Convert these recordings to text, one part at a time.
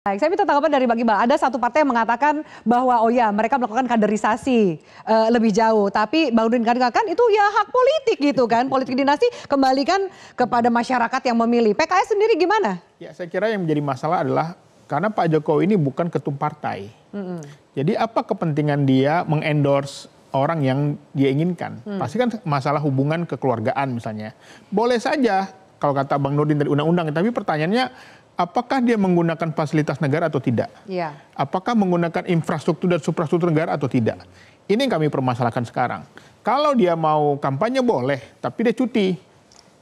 Baik, saya minta tanggapan dari Bang Iqbal. Ada satu partai yang mengatakan bahwa oh ya mereka melakukan kaderisasi uh, lebih jauh. Tapi Bang Rudin katakan itu ya hak politik gitu kan. Politik dinasti kembalikan kepada masyarakat yang memilih. PKS sendiri gimana? Ya saya kira yang menjadi masalah adalah karena Pak Jokowi ini bukan ketum partai. Mm -hmm. Jadi apa kepentingan dia mengendorse orang yang dia inginkan? Mm. Pasti kan masalah hubungan kekeluargaan misalnya. Boleh saja kalau kata Bang Nurdin dari undang-undang. Tapi pertanyaannya apakah dia menggunakan fasilitas negara atau tidak? Ya. Apakah menggunakan infrastruktur dan suprastruktur negara atau tidak? Ini yang kami permasalahkan sekarang. Kalau dia mau kampanye boleh, tapi dia cuti.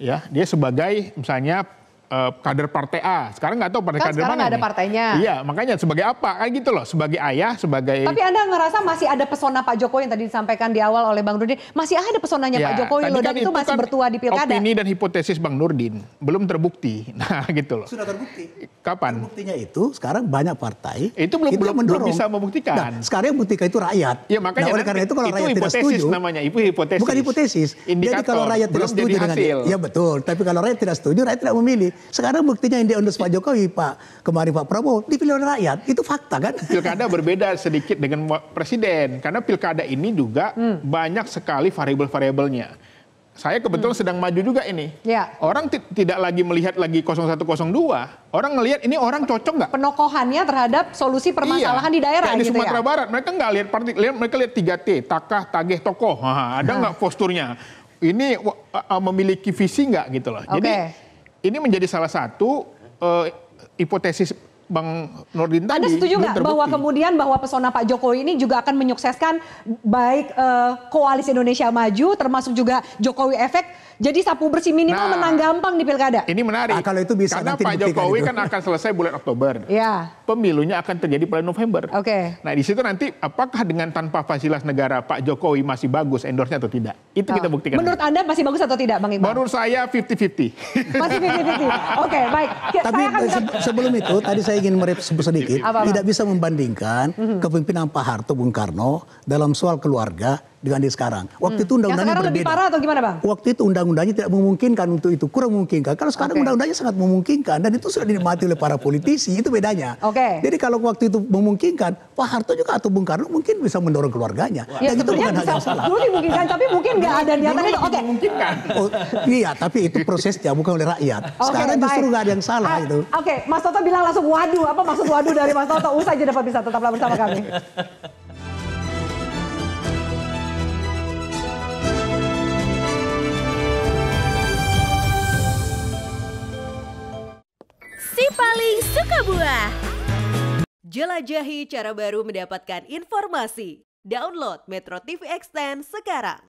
Ya, dia sebagai misalnya Eh, kader partai A. Sekarang nggak tahu partai kan kader mana. ada nih. partainya. Iya, makanya sebagai apa? Kayak gitu loh, sebagai ayah, sebagai Tapi Anda ngerasa masih ada pesona Pak Jokowi yang tadi disampaikan di awal oleh Bang Nurdin, masih ada pesonanya ya, Pak Jokowi loh dan kan itu masih kan bertua di pilkada. Opini dan hipotesis Bang Nurdin belum terbukti. Nah, gitu loh. Sudah terbukti. Kapan? Buktinya itu sekarang banyak partai itu belum belum, belum bisa membuktikan. Nah, sekarang yang membuktikan itu rakyat. Iya, makanya nah, oleh karena itu kalau itu rakyat tidak setuju namanya, itu hipotesis. Bukan hipotesis. Indikator, jadi kalau rakyat tidak setuju dengan ya betul, tapi kalau rakyat tidak setuju, rakyat tidak memilih. Sekarang buktinya yang diundus Pak Jokowi, Pak kemarin Pak Prabowo dipilih oleh rakyat. Itu fakta kan? Pilkada berbeda sedikit dengan presiden karena pilkada ini juga hmm. banyak sekali variabel-variabelnya. Saya kebetulan hmm. sedang maju juga ini. Ya. Orang tidak lagi melihat lagi 0102, orang ngelihat ini orang cocok nggak? Penokohannya terhadap solusi permasalahan iya. di daerah iya, Kayak gitu di ya? Sumatera ya? Barat, mereka nggak lihat partik, mereka lihat 3T, takah, tagih, tokoh. ada hmm. nggak posturnya? Ini memiliki visi nggak gitu loh. Okay. Jadi ini menjadi salah satu eh, hipotesis Bang Nordin tadi. Anda setuju nggak bahwa kemudian bahwa pesona Pak Jokowi ini juga akan menyukseskan baik uh, koalisi Indonesia Maju termasuk juga Jokowi efek. Jadi sapu bersih minimal nah, menang gampang di pilkada. Ini menarik. Nah, kalau itu bisa karena Pak Jokowi kan akan selesai bulan Oktober. Ya. Pemilunya akan terjadi bulan November. Oke. Okay. Nah di situ nanti apakah dengan tanpa fasilitas negara Pak Jokowi masih bagus endorse-nya atau tidak? Itu oh. kita ah. buktikan. Menurut nanti. Anda masih bagus atau tidak Bang Iqbal? Menurut saya 50-50. Masih 50-50. Oke okay, baik. Tapi saya akan... sebelum itu tadi saya saya ingin merep sedikit, apa, apa? tidak bisa membandingkan mhm. kepemimpinan Pak Harto Bung Karno dalam soal keluarga dengan di sekarang. Waktu hmm. itu mhm. undang-undangnya berbeda. lebih parah atau gimana bang? Waktu itu undang-undangnya tidak memungkinkan untuk itu, kurang memungkinkan. Kalau sekarang okay. undang-undangnya sangat memungkinkan dan itu sudah dinikmati oleh para politisi, itu bedanya. Oke. Okay. Jadi kalau waktu itu memungkinkan, Pak Harto juga atau Bung Karno mungkin bisa mendorong keluarganya. Wow. Ya, dan itu bukan bisa, salah. Dulu dimungkinkan, tapi mungkin nggak ada niatan itu. Oke. Okay. Oh, iya, tapi itu prosesnya bukan oleh rakyat. Sekarang okay, justru nggak ada yang salah A ah, itu. Oke, okay. Mas Toto bilang langsung wah waduh, apa maksud waduh dari Mas Toto? Usai aja dapat bisa, tetaplah bersama kami. Si paling suka buah. Jelajahi cara baru mendapatkan informasi. Download Metro TV Extend sekarang.